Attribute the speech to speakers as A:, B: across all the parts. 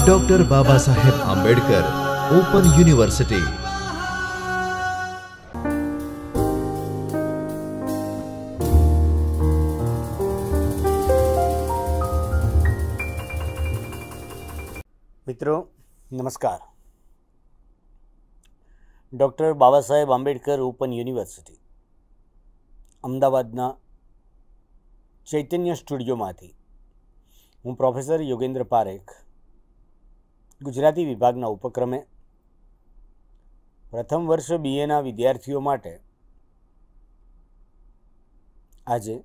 A: doctor Baba Saheb Ambedkar open university मित्रों नमस्कार doctor બાબા સાહેબ આંબેડકર ઓપન યુનિવર્સિટી અમદાવાદના ચૈતન્ય સ્ટુડિયોમાંથી હું પ્રોફેસર યોગેન્દ્ર પારેખ ગુજરાતી વિભાગના ઉપક્રમે પ્રથમ વર્ષ બીએના વિદ્યાર્થીઓ માટે આજે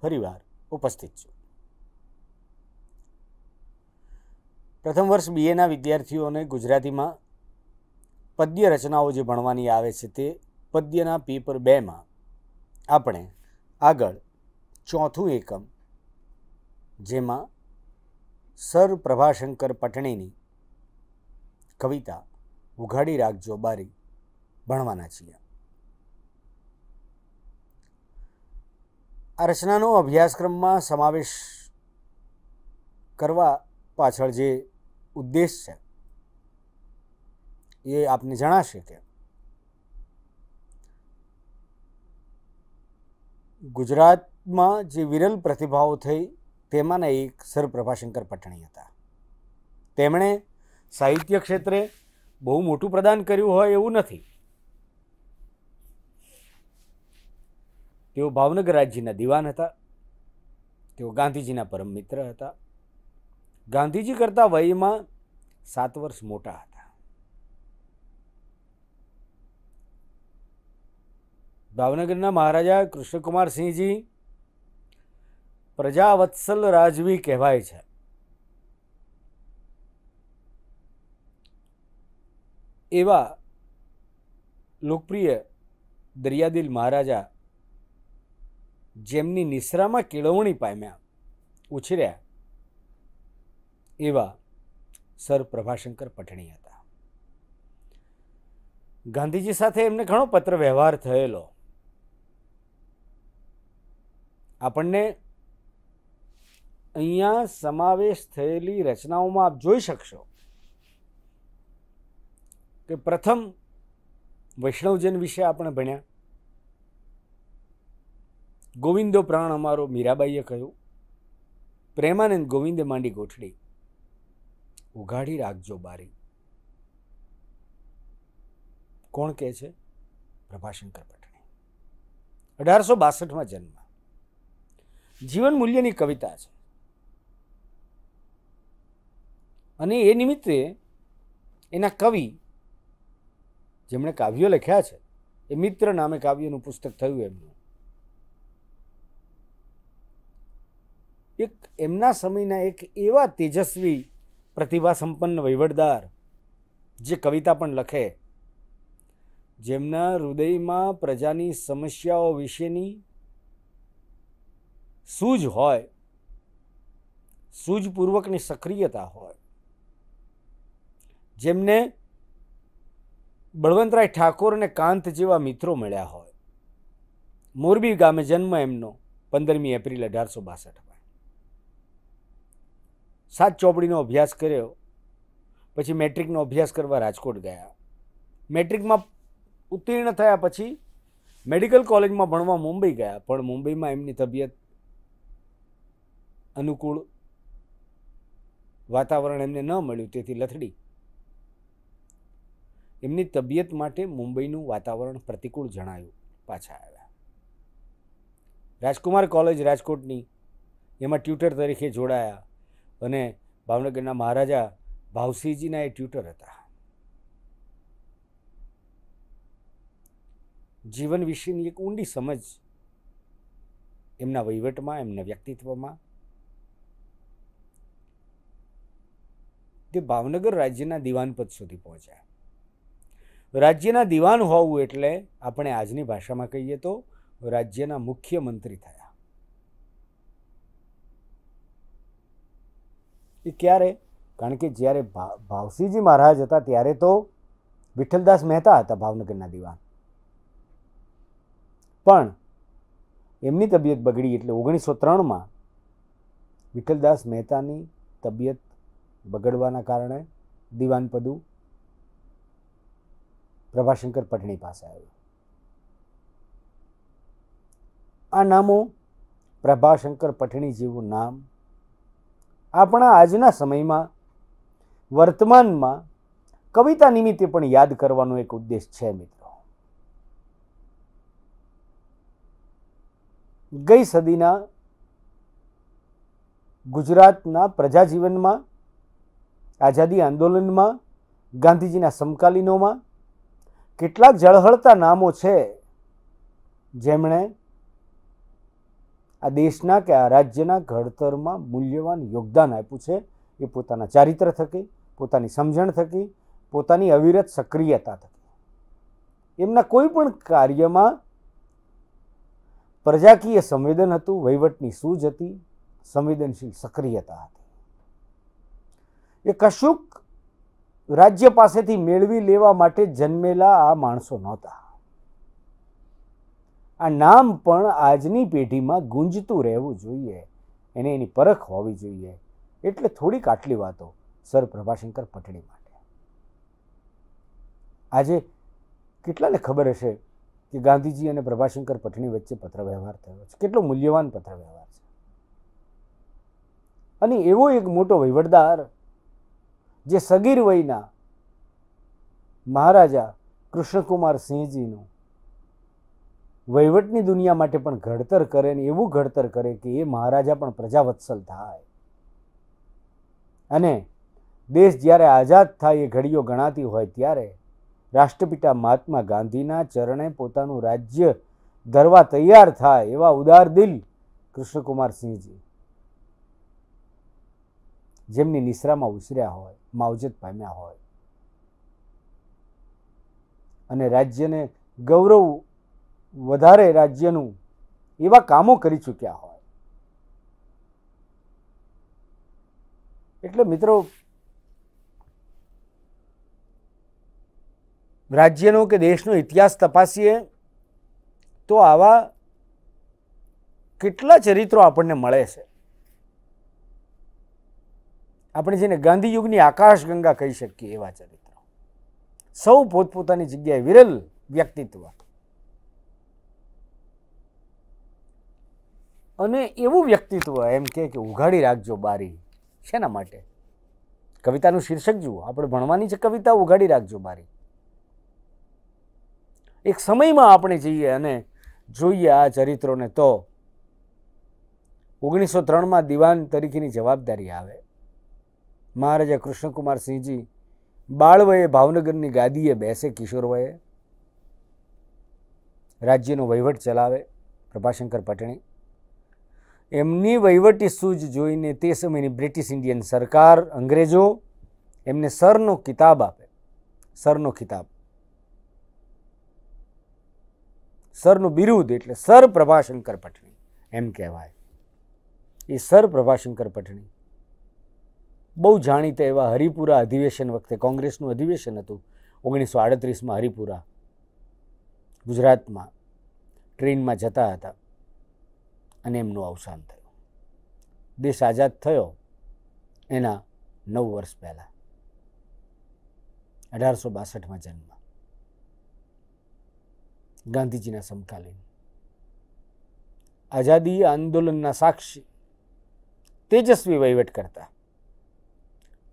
A: ફરીવાર ઉપસ્થિત છું પ્રથમ વર્ષ બીએના વિદ્યાર્થીઓને ગુજરાતીમાં પદ્ય રચનાઓ જે ભણવાની આવે છે તે પદ્યના પેપર બેમાં આપણે આગળ ચોથું એકમ જેમાં સર પ્રભાશંકર પટણીની કવિતા ઉઘાડી રાખજો બારી ભણવાના છીએ આ રચનાનો અભ્યાસક્રમમાં સમાવેશ કરવા પાછળ જે ઉદ્દેશ છે એ આપને જણાશે કે ગુજરાતમાં જે વિરલ પ્રતિભાઓ થઈ તેમાંના એક સર પ્રભાશંકર પટણી હતા તેમણે સાહિત્ય ક્ષેત્રે બહુ મોટું પ્રદાન કર્યું હોય એવું નથી તેઓ ભાવનગર રાજ્યના દિવાન હતા તેઓ ગાંધીજીના પરમ મિત્ર હતા ગાંધીજી કરતાં વયમાં સાત વર્ષ મોટા હતા ભાવનગરના મહારાજા કૃષ્ણકુમારસિંહજી સિંહજી પ્રજાવત્સલ રાજવી કહેવાય છે એવા લોકપ્રિય દરિયાદિલ મહારાજા જેમની નિસરામાં કેળવણી પામ્યા ઉછર્યા એવા સર પ્રભાશંકર પટણી હતા ગાંધીજી સાથે એમને ઘણો પત્ર વ્યવહાર થયેલો આપણને અહીંયા સમાવેશ થયેલી રચનાઓમાં આપ જોઈ શકશો કે પ્રથમ વૈષ્ણવજન વિશે આપણે ભણ્યા ગોવિંદો પ્રાણ અમારો મીરાબાઈએ કહ્યું પ્રેમાનંદ ગોવિંદે માંડી ગોઠડી ઉઘાડી રાખજો બારી કોણ કહે છે પ્રભાશંકર પટણી અઢારસો બાસઠમાં જન્મ જીવન મૂલ્યની કવિતા છે અને એ નિમિત્તે એના કવિ જેમણે કાવ્યો લખ્યા છે એ મિત્ર નામે કાવ્યનું પુસ્તક થયું એમનું એક એમના સમયના એક એવા તેજસ્વી પ્રતિભા સંપન્ન વહીવટદાર જે કવિતા પણ લખે જેમના હૃદયમાં પ્રજાની સમસ્યાઓ વિશેની સૂઝ હોય સૂઝપૂર્વકની સક્રિયતા હોય જેમને બળવંતરાય ઠાકોર અને કાંત જેવા મિત્રો મળ્યા હોય મોરબી ગામે જન્મ એમનો પંદરમી એપ્રિલ અઢારસો બાસઠમાં સાત ચોપડીનો અભ્યાસ કર્યો પછી મેટ્રિકનો અભ્યાસ કરવા રાજકોટ ગયા મેટ્રિકમાં ઉત્તીર્ણ થયા પછી મેડિકલ કોલેજમાં ભણવા મુંબઈ ગયા પણ મુંબઈમાં એમની તબિયત અનુકૂળ વાતાવરણ એમને ન મળ્યું તેથી લથડી એમની તબિયત માટે મુંબઈનું વાતાવરણ પ્રતિકૂળ જણાયું પાછા આવ્યા રાજકુમાર કોલેજ રાજકોટની એમાં ટ્યુટર તરીકે જોડાયા અને ભાવનગરના મહારાજા ભાવસિંહજીના એ ટ્યુટર હતા જીવન વિશેની એક ઊંડી સમજ એમના વહીવટમાં એમના વ્યક્તિત્વમાં તે ભાવનગર રાજ્યના દિવાનપદ સુધી પહોંચ્યા રાજ્યના દિવાન હોવું એટલે આપણે આજની ભાષામાં કહીએ તો રાજ્યના મુખ્યમંત્રી થયા એ ક્યારે કારણ કે જ્યારે ભાવસિંહજી મહારાજ હતા ત્યારે તો વિઠ્ઠલદાસ મહેતા હતા ભાવનગરના દિવાન પણ એમની તબિયત બગડી એટલે ઓગણીસો ત્રણમાં વિઠ્ઠલદાસ મહેતાની તબિયત બગડવાના કારણે દીવાનપદું પ્રભાશંકર પટણી પાસે આવ્યું આ નામો પ્રભાશંકર પટણી જેવું નામ આપણા આજના સમયમાં વર્તમાનમાં કવિતા નિમિત્તે પણ યાદ કરવાનો એક ઉદ્દેશ છે મિત્રો ગઈ સદીના ગુજરાતના પ્રજાજીવનમાં આઝાદી આંદોલનમાં ગાંધીજીના સમકાલીનોમાં કેટલા ઝળહળતા નામો છે જેમણે આ દેશના કે આ રાજ્યના ઘડતરમાં મૂલ્યવાન યોગદાન આપ્યું છે એ પોતાના ચારિત્ર થકી પોતાની સમજણ થકી પોતાની અવિરત સક્રિયતા થકી એમના કોઈ પણ કાર્યમાં પ્રજાકીય સંવેદન હતું વહીવટની સૂઝ હતી સંવેદનશીલ સક્રિયતા હતી એ કશુંક રાજ્ય પાસેથી મેળવી લેવા માટે જન્મેલા આ માણસો નહોતા આ નામ પણ આજની પેઢીમાં ગુંજતું રહેવું જોઈએ એને એની પરખ હોવી જોઈએ એટલે થોડીક આટલી વાતો સર પ્રભાશંકર પટણી માટે આજે કેટલાને ખબર હશે કે ગાંધીજી અને પ્રભાશંકર પટણી વચ્ચે પત્રવ્યવહાર થયો છે કેટલો મૂલ્યવાન પત્રવ્યવહાર છે અને એવો એક મોટો વહીવટદાર જે સગીર વયના મહારાજા કૃષ્ણકુમાર સિંહજીનું વહીવટની દુનિયા માટે પણ ઘડતર કરે ને એવું ઘડતર કરે કે એ મહારાજા પણ પ્રજાવત્સલ થાય અને દેશ જ્યારે આઝાદ થાય એ ઘડીઓ ગણાતી હોય ત્યારે રાષ્ટ્રપિતા મહાત્મા ગાંધીના ચરણે પોતાનું રાજ્ય ધરવા તૈયાર થાય એવા ઉદાર દિલ કૃષ્ણકુમાર સિંહજી જેમની નિશ્રામાં ઉછર્યા હોય માવજત પામ્યા હોય અને રાજ્યને ગૌરવ વધારે રાજ્યનું એવા કામો કરી ચૂક્યા હોય એટલે મિત્રો રાજ્યનો કે દેશનો ઇતિહાસ તપાસીએ તો આવા કેટલા ચરિત્રો આપણને મળે છે આપણે જેને ગાંધીયુગની આકાશગંગા કહી શકીએ એવા ચરિત્ર સૌ પોતપોતાની જગ્યાએ વિરલ વ્યક્તિત્વ અને એવું વ્યક્તિત્વ એમ કે ઉઘાડી રાખજો બારી શેના માટે કવિતાનું શીર્ષક જુઓ આપણે ભણવાની છે કવિતા ઉઘાડી રાખજો બારી એક સમયમાં આપણે જઈએ અને જોઈએ આ ચરિત્રોને તો ઓગણીસો ત્રણમાં દિવાન તરીકેની જવાબદારી આવે મહારાજા કૃષ્ણકુમારસિંહજી બાળવયે ભાવનગરની ગાદીએ બેસે કિશોરવયે રાજ્યનો વહીવટ ચલાવે પ્રભાશંકર પટણી એમની વહીવટી સૂઝ જોઈને તે સમયની બ્રિટિશ ઇન્ડિયન સરકાર અંગ્રેજો એમને સરનો કિતાબ આપે સરનો ખિતાબ સરનું બિરુદ એટલે સર પ્રભાશંકર પટણી એમ કહેવાય એ સર પ્રભાશંકર પટણી બહુ જાણીતા એવા હરિપુરા અધિવેશન વખતે કોંગ્રેસનું અધિવેશન હતું ઓગણીસો આડત્રીસમાં હરિપુરા ગુજરાતમાં ટ્રેનમાં જતા હતા અને એમનું અવસાન થયું દેશ આઝાદ થયો એના નવ વર્ષ પહેલાં અઢારસો બાસઠમાં જન્મ ગાંધીજીના સમકાલીન આઝાદી આંદોલનના સાક્ષી તેજસ્વી વહીવટ કરતા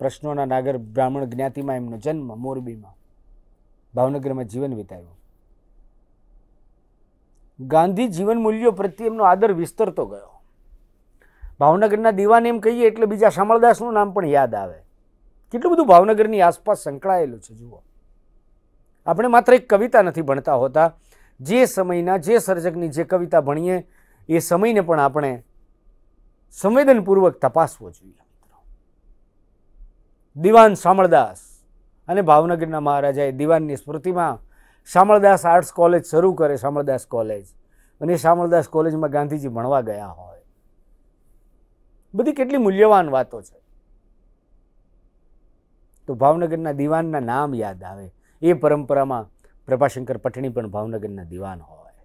A: પ્રશ્નોના નાગર બ્રાહ્મણ જ્ઞાતિમાં એમનો જન્મ મોરબીમાં ભાવનગરમાં જીવન વિતાવ્યું ગાંધી જીવન મૂલ્યો પ્રત્યે એમનો આદર વિસ્તરતો ગયો ભાવનગરના દીવાને એમ કહીએ એટલે બીજા શામળદાસનું નામ પણ યાદ આવે કેટલું બધું ભાવનગરની આસપાસ સંકળાયેલું છે જુઓ આપણે માત્ર એક કવિતા નથી ભણતા હોતા જે સમયના જે સર્જકની જે કવિતા ભણીએ એ સમયને પણ આપણે સંવેદનપૂર્વક તપાસવો જોઈએ દિવાન શામળદાસ અને ભાવનગરના મહારાજાએ દિવાનની સ્મૃતિમાં શામળદાસ આર્ટ્સ કોલેજ શરૂ કરે શામળદાસ કોલેજ અને શામળદાસ કોલેજમાં ગાંધીજી ભણવા ગયા હોય બધી કેટલી મૂલ્યવાન વાતો છે તો ભાવનગરના દિવાનના નામ યાદ આવે એ પરંપરામાં પ્રભાશંકર પટણી પણ ભાવનગરના દિવાન હોય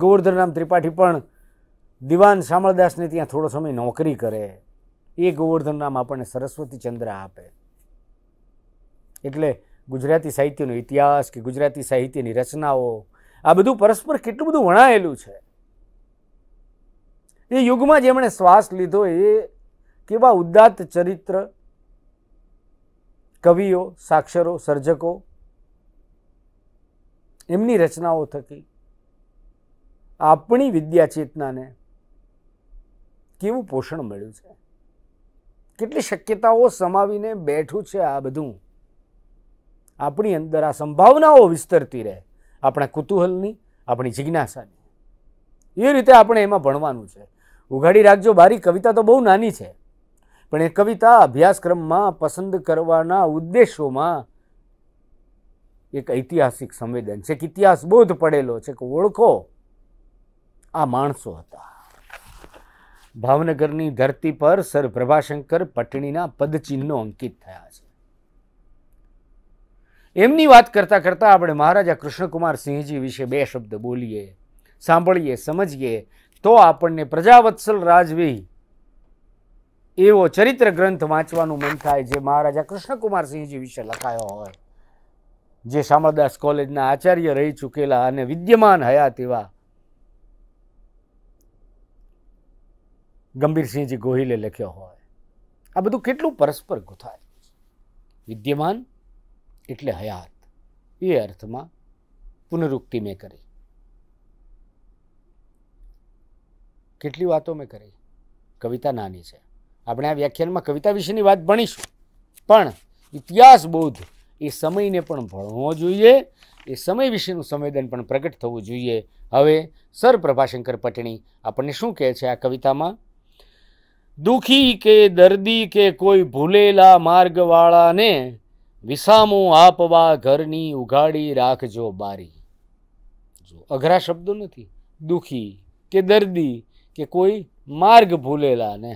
A: ગોવર્ધનરામ ત્રિપાઠી પણ દિવાન શામળદાસને ત્યાં થોડો સમય નોકરી કરે એ ગોવર્ધન નામ આપણને સરસ્વતી ચંદ્ર આપે એટલે ગુજરાતી સાહિત્યનો ઇતિહાસ કે ગુજરાતી સાહિત્યની રચનાઓ આ બધું પરસ્પર કેટલું બધું વણાયેલું છે એ યુગમાં જેમણે શ્વાસ લીધો એ કેવા ઉદાત્ત ચરિત્ર કવિઓ સાક્ષરો સર્જકો એમની રચનાઓ થકી આપણી વિદ્યાચેતનાને કેવું પોષણ મળ્યું છે કેટલી શક્યતાઓ સમાવીને બેઠું છે આ બધું આપણી અંદર આ સંભાવનાઓ વિસ્તરતી રહે આપણા કુતૂહલની આપણી જિજ્ઞાસાની એ રીતે આપણે એમાં ભણવાનું છે ઉઘાડી રાખજો બારી કવિતા તો બહુ નાની છે પણ એ કવિતા અભ્યાસક્રમમાં પસંદ કરવાના ઉદ્દેશોમાં એક ઐતિહાસિક સંવેદન છે કે ઇતિહાસ બોધ પડેલો છે કે ઓળખો આ માણસો હતા ભાવનગરની ધરતી પર સર પ્રભાશંકર પટણીના પદચિહ્નો અંકિત થયા છે એમની વાત કરતાં કરતાં આપણે મહારાજા કૃષ્ણકુમાર સિંહજી વિશે બે શબ્દ બોલીએ સાંભળીએ સમજીએ તો આપણને પ્રજાવત્સલ રાજવી એવો ચરિત્ર ગ્રંથ વાંચવાનું મન થાય જે મહારાજા કૃષ્ણકુમાર સિંહજી વિશે લખાયો હોય જે શામળદાસ કોલેજના આચાર્ય રહી ચૂકેલા અને વિદ્યમાન હયાત એવા ગંભીરસિંહજી ગોહિલે લખ્યો હોય આ બધું કેટલું પરસ્પર ગુથાય વિદ્યમાન એટલે હયાત એ અર્થમાં પુનરુક્તિ મેં કરી કેટલી વાતો મેં કરી કવિતા નાની છે આપણે આ વ્યાખ્યાનમાં કવિતા વિશેની વાત ભણીશું પણ ઇતિહાસ બોધ એ સમયને પણ ભણવો જોઈએ એ સમય વિશેનું સંવેદન પણ પ્રગટ થવું જોઈએ હવે સર પ્રભાશંકર પટણી આપણને શું કહે છે આ કવિતામાં દુખી કે દર્દી કે કોઈ ભૂલેલા માર્ગવાળાને વિસામો આપવા ઘરની ઉઘાડી રાખજો બારી જો અઘરા શબ્દો નથી દુઃખી કે દર્દી કે કોઈ માર્ગ ભૂલેલાને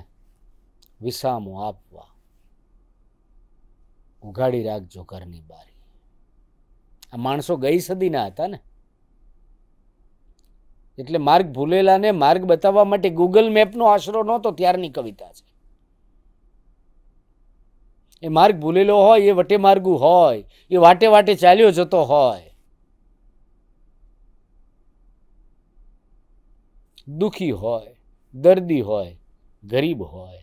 A: વિસામો આપવા ઉઘાડી રાખજો ઘરની બારી આ માણસો ગઈ સદીના હતા ને એટલે માર્ગ ભૂલેલાને માર્ગ બતાવવા માટે ગૂગલ મેપનો આશરો નહોતો ત્યારની કવિતા છે એ માર્ગ ભૂલેલો હોય એ વટે માર્ગુ હોય એ વાટે વાટે ચાલ્યો જતો હોય દુખી હોય દર્દી હોય ગરીબ હોય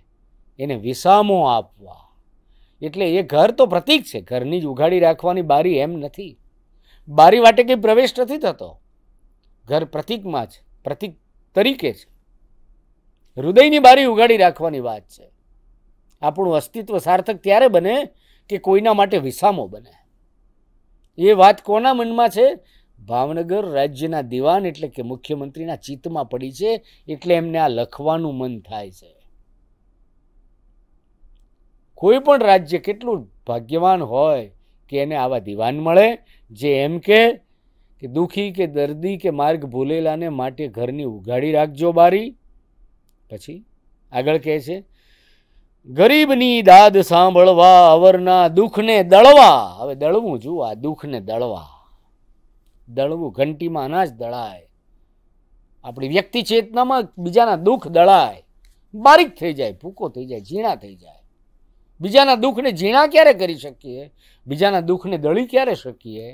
A: એને વિસામો આપવા એટલે એ ઘર તો પ્રતીક છે ઘરની જ ઉઘાડી રાખવાની બારી એમ નથી બારી વાટે કંઈ પ્રવેશ નથી થતો ઘર પ્રતિકમાં જ પ્રતિક તરીકે જ હૃદયની બારી ઉગાડી રાખવાની વાત છે આપણું અસ્તિત્વ સાર્થક ત્યારે બને કે કોઈના માટે વિસામો બને એ વાત કોના મનમાં છે ભાવનગર રાજ્યના દિવાન એટલે કે મુખ્યમંત્રીના ચિત્તમાં પડી છે એટલે એમને આ લખવાનું મન થાય છે કોઈ પણ રાજ્ય કેટલું ભાગ્યવાન હોય કે એને આવા દિવાન મળે જે એમ કે કે દુઃખી કે દર્દી કે માર્ગ ભૂલેલાને માટે ઘરની ઉગાડી રાખજો બારી પછી આગળ કહે છે ગરીબની દાદ સાંભળવા અવરના દુઃખને દળવા હવે દળવું જુઓ આ દુઃખને દળવા દળવું ઘંટીમાં અનાજ દળાય આપણી વ્યક્તિ ચેતનામાં બીજાના દુઃખ દળાય બારીક થઈ જાય ભૂકો થઈ જાય ઝીણા થઈ જાય બીજાના દુઃખને ઝીણા ક્યારે કરી શકીએ બીજાના દુઃખને દળી ક્યારે શકીએ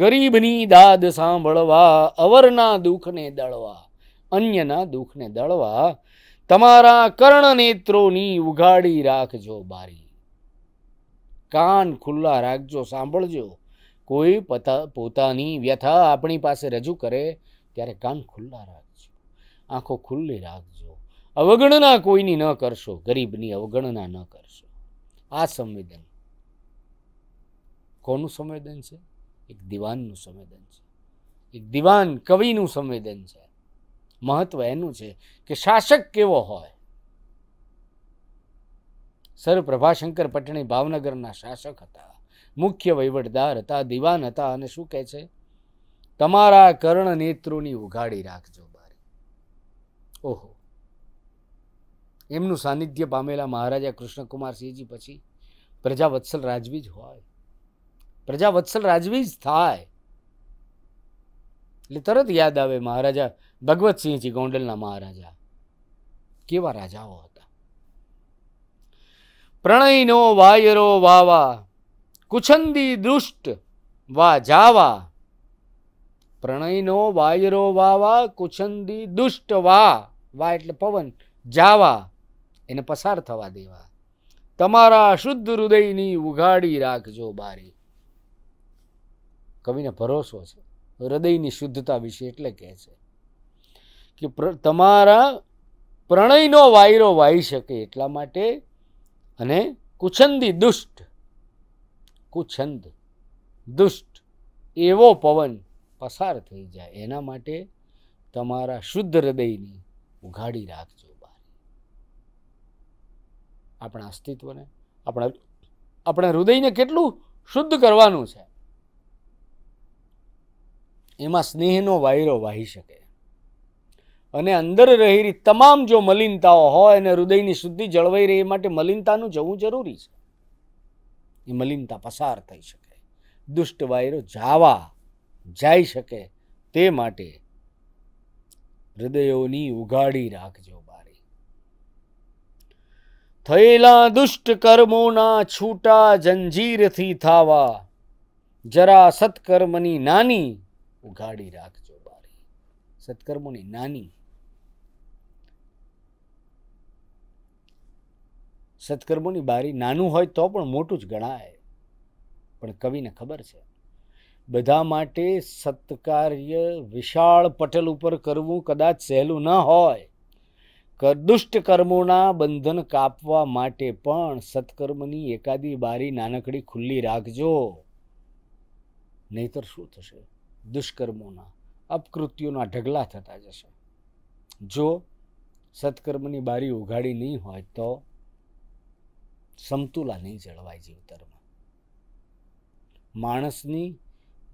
A: ગરીબની દાદ સાંભળવા અવરના દુઃખને દળવા અન્યના દુઃખને દળવા તમારા કર્ણ નેત્રોની ઉઘાડી રાખજો બારી કાન ખુલ્લા રાખજો સાંભળજો કોઈ પોતાની વ્યથા આપણી પાસે રજૂ કરે ત્યારે કાન ખુલ્લા રાખજો આંખો ખુલ્લી રાખજો અવગણના કોઈની ન કરશો ગરીબની અવગણના ન કરશો આ સંવેદન કોનું સંવેદન છે એક દિવાનનું સંવેદન છે એક દિવાન કવિનું સંવેદન છે મહત્વ એનું છે કે શાસક કેવો હોય સર પ્રભાશંકર પટણી ભાવનગરના શાસક હતા મુખ્ય વહીવટદાર હતા દિવાન હતા અને શું કહે છે તમારા કર્ણ નેત્રોની ઉઘાડી રાખજો બારી ઓહો એમનું સાનિધ્ય પામેલા મહારાજા કૃષ્ણકુમાર સિંહજી પછી પ્રજાવત્સલ રાજવી જ હોય પ્રજાવત્સલ રાજવી જ થાય એટલે તરત યાદ આવે મહારાજા ભગવતસિંહજી ગોંડલના મહારાજા કેવા રાજાઓ હતા પ્રણયનો વાયરો વાવા કુછંદી દુષ્ટ વા જાવા પ્રણયનો વાયરો વાવા કુછંદી દુષ્ટ વા વા એટલે પવન જાવા એને પસાર થવા દેવા તમારા શુદ્ધ હૃદયની ઉઘાડી રાખજો બારી કવિને ભરોસો છે હૃદયની શુદ્ધતા વિશે એટલે કહે છે કે તમારા પ્રણયનો વાયરો વાઈ શકે એટલા માટે અને કુછંદી દુષ્ટ કુછંદ દુષ્ટ એવો પવન પસાર થઈ જાય એના માટે તમારા શુદ્ધ હૃદયની ઉઘાડી રાખજો આપણા અસ્તિત્વને આપણા આપણા હૃદયને કેટલું શુદ્ધ કરવાનું છે એમાં સ્નેહનો વાયરો વાહી શકે અને અંદર રહેલી તમામ જો મલિનતાઓ હોય અને હૃદયની શુદ્ધિ જળવાઈ રહે એ માટે મલિનતાનું જવું જરૂરી છે એ મલિનતા પસાર થઈ શકે દુષ્ટ વાયરો જાવા જઈ શકે તે માટે હૃદયોની ઉગાડી રાખજો બારી થયેલા દુષ્ટ કર્મોના છૂટા જંજીરથી થાવા જરા સત્કર્મની નાની ઉઘાડી રાખજો બારી સત્કર્મોની નાની સત્કર્મોની બારી નાનું હોય તો પણ મોટું જ ગણાય પણ કવિને ખબર છે બધા માટે સત્કાર્ય વિશાળ પટલ ઉપર કરવું કદાચ સહેલું ન હોય દુષ્ટ કર્મોના બંધન કાપવા માટે પણ સત્કર્મની એકાદી બારી નાનકડી ખુલ્લી રાખજો નહીતર શું થશે દુષ્કર્મોના અપકૃત્યોના ઢગલા થતા જશે જો સત્કર્મની બારી ઉઘાડી નહીં હોય તો સમતુલા નહીં જળવાય જીવતરમાં માણસની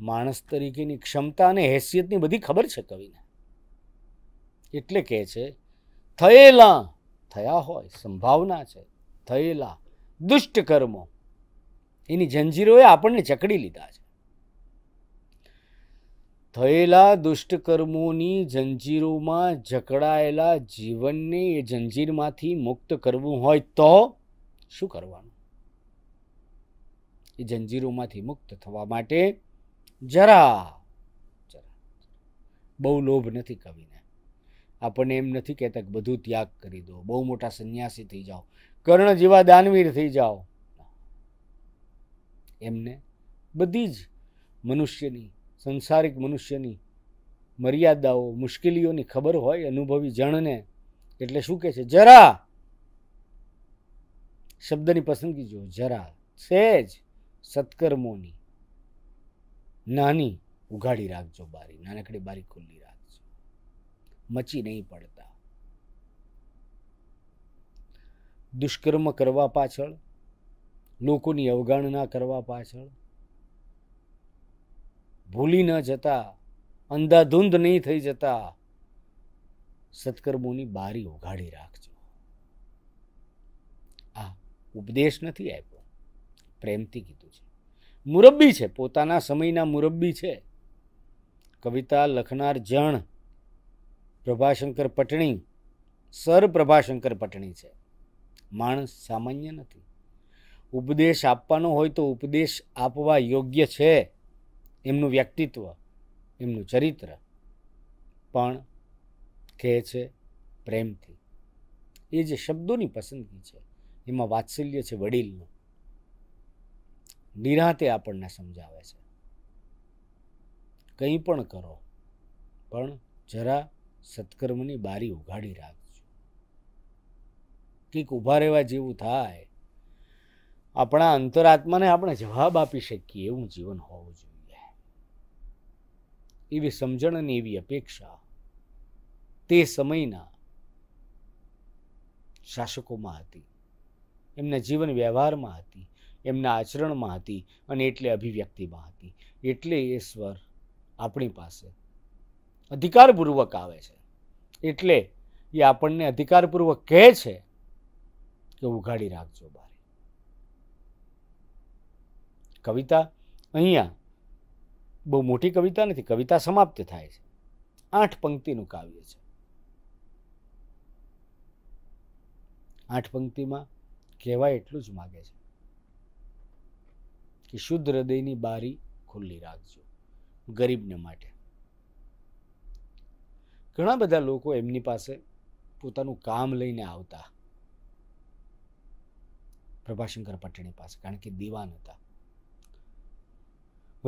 A: માણસ તરીકેની ક્ષમતા અને હેસિયતની બધી ખબર છે કવિને એટલે કહે છે થયેલા થયા હોય સંભાવના છે થયેલા દુષ્ટ કર્મો એની જંજીરોએ આપણને જકડી લીધા છે થયેલા દુષ્ટકર્મોની જંજીરોમાં જકડાયેલા જીવનને એ જંજીરમાંથી મુક્ત કરવું હોય તો શું કરવાનું એ જંજીરોમાંથી મુક્ત થવા માટે જરા જરા બહુ લોભ નથી કવિને આપણને એમ નથી કહેતા કે બધું ત્યાગ કરી દો બહુ મોટા સંન્યાસી થઈ જાઓ કર્ણ જેવા દાનવીર થઈ જાઓ એમને બધી જ મનુષ્યની સંસારિક મનુષ્યની મર્યાદાઓ મુશ્કેલીઓની ખબર હોય અનુભવી જણને એટલે શું કહે છે જરા શબ્દની પસંદગી જો જરા છે જ સત્કર્મોની નાની ઉઘાડી રાખજો બારી નાનકડી બારી ખુલ્લી રાખજો મચી નહીં પડતા દુષ્કર્મ કરવા પાછળ લોકોની અવગણના કરવા પાછળ ભૂલી ન જતા અંધાધૂંધ નહીં થઈ જતા સત્કર્મોની બારી ઉઘાડી રાખજો આ ઉપદેશ નથી આપ્યો પ્રેમથી કીધું છે મુરબ્બી છે પોતાના સમયના મુરબ્બી છે કવિતા લખનાર જણ પ્રભાશંકર પટણી સર પ્રભાશંકર પટણી છે માણસ સામાન્ય નથી ઉપદેશ આપવાનો હોય તો ઉપદેશ આપવા યોગ્ય છે એમનું વ્યક્તિત્વ એમનું ચરિત્ર પણ કહે છે પ્રેમથી એ જે શબ્દોની પસંદગી છે એમાં વાત્સલ્ય છે વડીલનું નિરાતે આપણને સમજાવે છે કંઈ પણ કરો પણ જરા સત્કર્મની બારી ઉઘાડી રાખજો કંઈક ઊભા રહેવા જેવું થાય આપણા અંતરાત્માને આપણે જવાબ આપી શકીએ એવું જીવન હોવું જોઈએ એવી સમજણ અને એવી અપેક્ષા તે સમયના શાસકોમાં હતી એમના જીવન વ્યવહારમાં હતી એમના આચરણમાં હતી અને એટલે અભિવ્યક્તિમાં હતી એટલે એ સ્વર આપણી પાસે અધિકારપૂર્વક આવે છે એટલે એ આપણને અધિકારપૂર્વક કહે છે કે ઉઘાડી રાખજો બારી કવિતા અહીંયા બહુ મોટી કવિતા નથી કવિતા સમાપ્ત થાય છે આઠ પંક્તિનું કાવ્ય છે આઠ પંક્તિમાં કહેવાય એટલું જ માગે છે કે શુદ્ધ હૃદયની બારી ખુલ્લી રાખજો ગરીબને માટે ઘણા બધા લોકો એમની પાસે પોતાનું કામ લઈને આવતા પ્રભાશંકર પટણી પાસે કારણ કે દિવાન હતા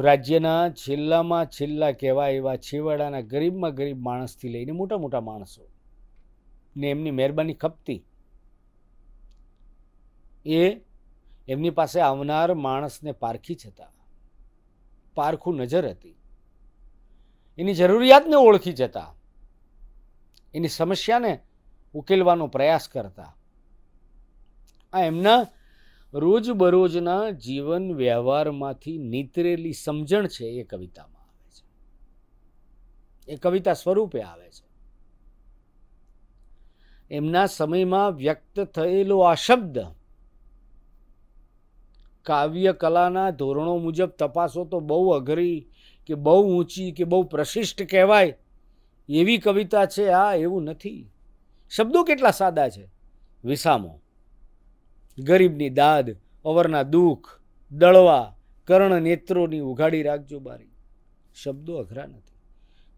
A: રાજ્યના છેલ્લામાં છેલ્લા કહેવાય એવા છેવાડાના ગરીબમાં ગરીબ માણસથી લઈને મોટા મોટા માણસો ને એમની મહેરબાની ખપતી એ એમની પાસે આવનાર માણસને પારખી જતા પારખું નજર હતી એની જરૂરિયાતને ઓળખી જતા એની સમસ્યાને ઉકેલવાનો પ્રયાસ કરતા આ એમના રોજબરોજના જીવન વ્યવહારમાંથી નીતરેલી સમજણ છે એ કવિતામાં આવે છે એ કવિતા સ્વરૂપે આવે છે એમના સમયમાં વ્યક્ત થયેલો આ શબ્દ કાવ્ય કલાના ધોરણો મુજબ તપાસો તો બહુ અઘરી કે બહુ ઊંચી કે બહુ પ્રશિષ્ટ કહેવાય એવી કવિતા છે આ એવું નથી શબ્દો કેટલા સાદા છે વિસામો ગરીબની દાદ અવરના દુઃખ દળવા કર્ણ નેત્રોની ઉઘાડી રાખજો બારી શબ્દો અઘરા નથી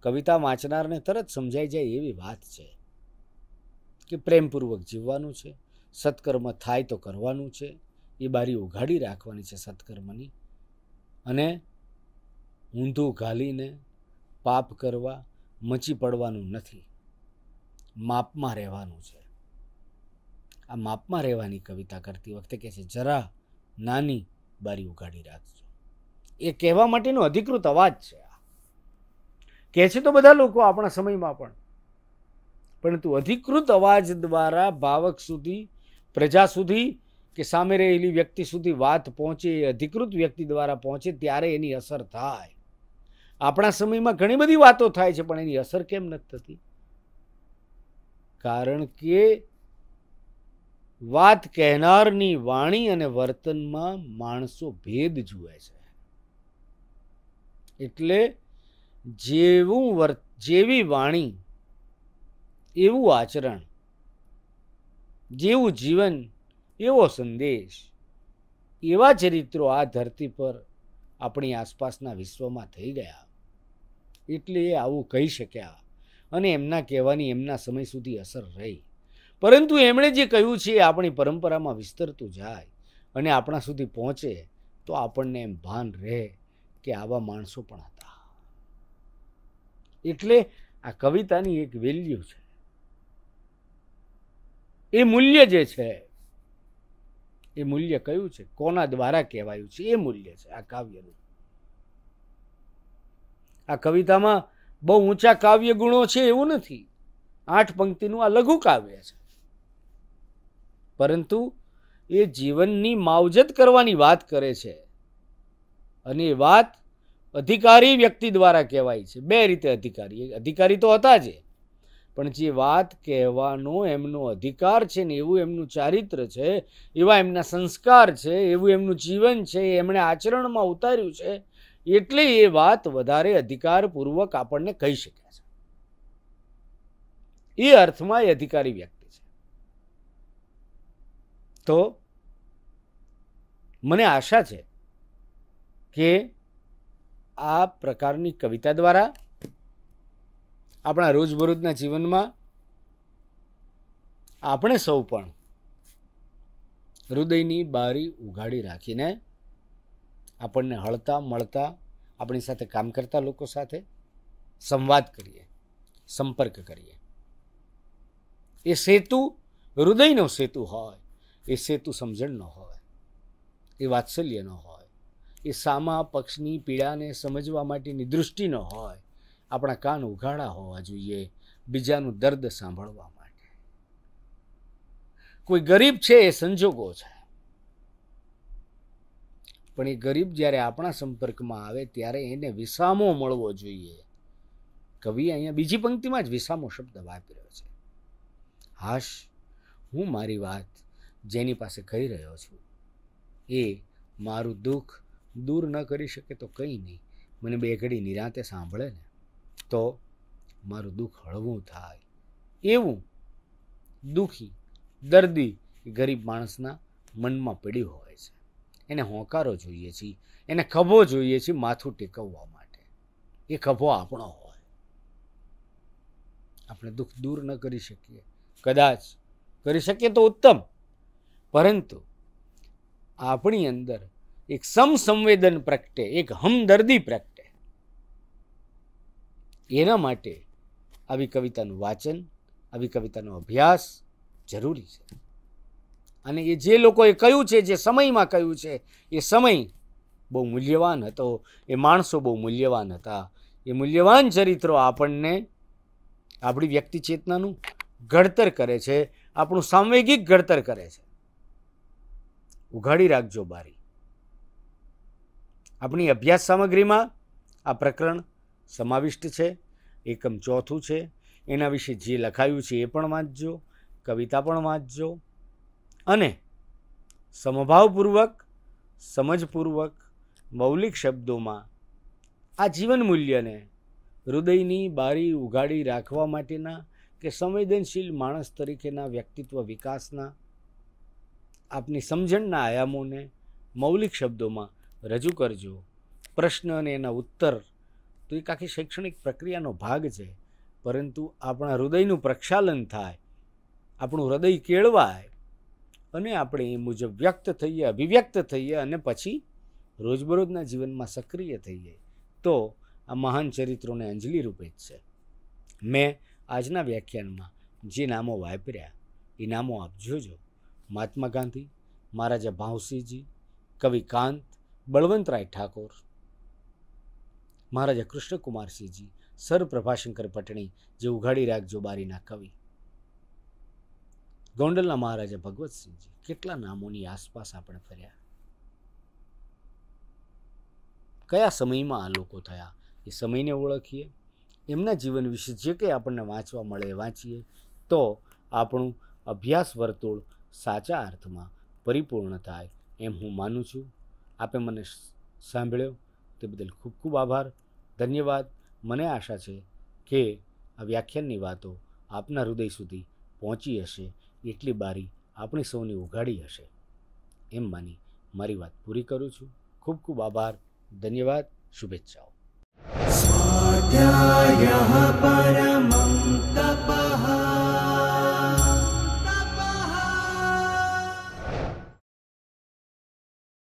A: કવિતા વાંચનારને તરત સમજાઈ જાય એવી વાત છે કે પ્રેમપૂર્વક જીવવાનું છે સત્કર્મ થાય તો કરવાનું છે એ બારી ઉઘાડી રાખવાની છે સત્કર્મની અને ઊંધું ઘાલીને પાપ કરવા મચી પડવાનું નથી માપમાં રહેવાનું છે આ માપમાં રહેવાની કવિતા કરતી વખતે કહે છે જરા નાની બારી ઉગાડી રાખજો એ કહેવા માટેનો અધિકૃત અવાજ છે આ કહે છે તો બધા લોકો આપણા સમયમાં પણ પરંતુ અધિકૃત અવાજ દ્વારા ભાવક સુધી પ્રજા સુધી કે સામે રહેલી વ્યક્તિ સુધી વાત પહોંચે એ અધિકૃત વ્યક્તિ દ્વારા પહોંચે ત્યારે એની અસર થાય આપણા સમયમાં ઘણી બધી વાતો થાય છે પણ એની અસર કેમ નથી થતી કારણ કે વાત કહેનારની વાણી અને વર્તનમાં માણસો ભેદ જુએ છે એટલે જેવું વર્ત જેવી વાણી એવું આચરણ જેવું જીવન એવો સંદેશ એવા ચરિત્રો આ ધરતી પર આપણી આસપાસના વિશ્વમાં થઈ ગયા એટલે એ આવું કહી શક્યા અને એમના કહેવાની એમના સમય સુધી અસર રહી પરંતુ એમણે જે કહ્યું છે એ આપણી પરંપરામાં વિસ્તરતું જાય અને આપણા સુધી પહોંચે તો આપણને એમ ભાન રહે કે આવા માણસો પણ હતા એટલે આ કવિતાની એક વેલ્યુ છે એ મૂલ્ય જે છે એ મૂલ્ય કયું છે કોના દ્વારા કહેવાયું છે એ મૂલ્ય છે આ કાવ્યનું આ કવિતામાં બહુ ઊંચા કાવ્ય ગુણો છે એવું નથી આઠ પંક્તિનું આ લઘુ કાવ્ય છે પરંતુ એ જીવનની માવજત કરવાની વાત કરે છે અને એ વાત અધિકારી વ્યક્તિ દ્વારા કહેવાય છે બે રીતે અધિકારી અધિકારી તો હતા જ પણ જે વાત કહેવાનો એમનો અધિકાર છે ને એવું એમનું ચારિત્ર છે એવા એમના સંસ્કાર છે એવું એમનું જીવન છે એ એમણે આચરણમાં ઉતાર્યું છે એટલે એ વાત વધારે અધિકારપૂર્વક આપણને કહી શક્યા છે એ અર્થમાં એ અધિકારી વ્યક્તિ તો મને આશા છે કે આ પ્રકારની કવિતા દ્વારા આપણા રોજબરોજના જીવનમાં આપણે સૌ પણ હૃદયની બારી ઉઘાડી રાખીને આપણને હળતા મળતા આપણી સાથે કામ કરતા લોકો સાથે સંવાદ કરીએ સંપર્ક કરીએ એ સેતુ હૃદયનો સેતુ હોય એ સેતુ સમજણ ન હોય એ વાત્સલ્ય ન હોય એ સામા પક્ષની પીડાને સમજવા માટેની દૃષ્ટિનો હોય આપણા કાન ઉઘાડા હોવા જોઈએ બીજાનું દર્દ સાંભળવા માટે કોઈ ગરીબ છે એ સંજોગો છે પણ એ ગરીબ જ્યારે આપણા સંપર્કમાં આવે ત્યારે એને વિસામો મળવો જોઈએ કવિ અહીંયા બીજી પંક્તિમાં જ વિસામો શબ્દ વાપર્યો છે હાશ હું મારી વાત જેની પાસે કહી રહ્યો છું એ મારું દુઃખ દૂર ન કરી શકે તો કંઈ નહીં મને બે ઘડી નિરાંતે સાંભળે ને તો મારું દુઃખ હળવું થાય એવું દુઃખી દર્દી ગરીબ માણસના મનમાં પડ્યું હોય છે એને હોંકારો જોઈએ છીએ એને ખભો જોઈએ છીએ માથું ટેકવવા માટે એ ખભો આપણો હોય આપણે દુઃખ દૂર ન કરી શકીએ કદાચ કરી શકીએ તો ઉત્તમ પરંતુ આપણી અંદર એક સમસંવેદન પ્રગટે એક હમદર્દી પ્રગટે એના માટે આવી કવિતાનું વાંચન આવી કવિતાનો અભ્યાસ જરૂરી છે અને એ જે લોકોએ કહ્યું છે જે સમયમાં કહ્યું છે એ સમય બહુ મૂલ્યવાન હતો એ માણસો બહુ મૂલ્યવાન હતા એ મૂલ્યવાન ચરિત્રો આપણને આપણી વ્યક્તિ ચેતનાનું ઘડતર કરે છે આપણું સાંવેગિક ઘડતર કરે છે ઉઘાડી રાખજો બારી આપણી અભ્યાસ સામગ્રીમાં આ પ્રકરણ સમાવિષ્ટ છે એકમ ચોથું છે એના વિશે જે લખાયું છે એ પણ વાંચજો કવિતા પણ વાંચજો અને સમભાવપૂર્વક સમજપૂર્વક મૌલિક શબ્દોમાં આ જીવન મૂલ્યને હૃદયની બારી ઉઘાડી રાખવા માટેના કે સંવેદનશીલ માણસ તરીકેના વ્યક્તિત્વ વિકાસના આપની સમજણના આયામોને મૌલિક શબ્દોમાં રજૂ કરજો પ્રશ્ન અને એના ઉત્તર તો એક આખી શૈક્ષણિક પ્રક્રિયાનો ભાગ છે પરંતુ આપણા હૃદયનું પ્રક્ષાલન થાય આપણું હૃદય કેળવાય અને આપણે એ મુજબ વ્યક્ત થઈએ અભિવ્યક્ત થઈએ અને પછી રોજબરોજના જીવનમાં સક્રિય થઈએ તો આ મહાન ચરિત્રોને અંજલિ રૂપે જ છે મેં આજના વ્યાખ્યાનમાં જે નામો વાપર્યા એ નામો આપ જોજો મહાત્મા ગાંધી મહારાજા ભાવસિંહજી કવિ કાંત બળવંતરાય ઠાકોર મહારાજા કૃષ્ણકુમારસિંહજી સર પ્રભાશંકર પટણી જે ઉઘાડી રાખજો બારીના કવિ ગોંડલના મહારાજા ભગવતસિંહજી કેટલા નામોની આસપાસ આપણે ફર્યા કયા સમયમાં આ લોકો થયા એ સમયને ઓળખીએ એમના જીવન વિશે જે કંઈ આપણને વાંચવા મળે વાંચીએ તો આપણું અભ્યાસ વર્તુળ સાચા અર્થમાં પરિપૂર્ણ થાય એમ હું માનું છું આપે મને સાંભળ્યો તે બદલ ખૂબ ખૂબ આભાર ધન્યવાદ મને આશા છે કે આ વ્યાખ્યાનની વાતો આપના હૃદય સુધી પહોંચી હશે એટલી બારી આપણી સૌની ઉઘાડી હશે એમ માની મારી વાત પૂરી કરું છું ખૂબ ખૂબ આભાર ધન્યવાદ શુભેચ્છાઓ પરમંતા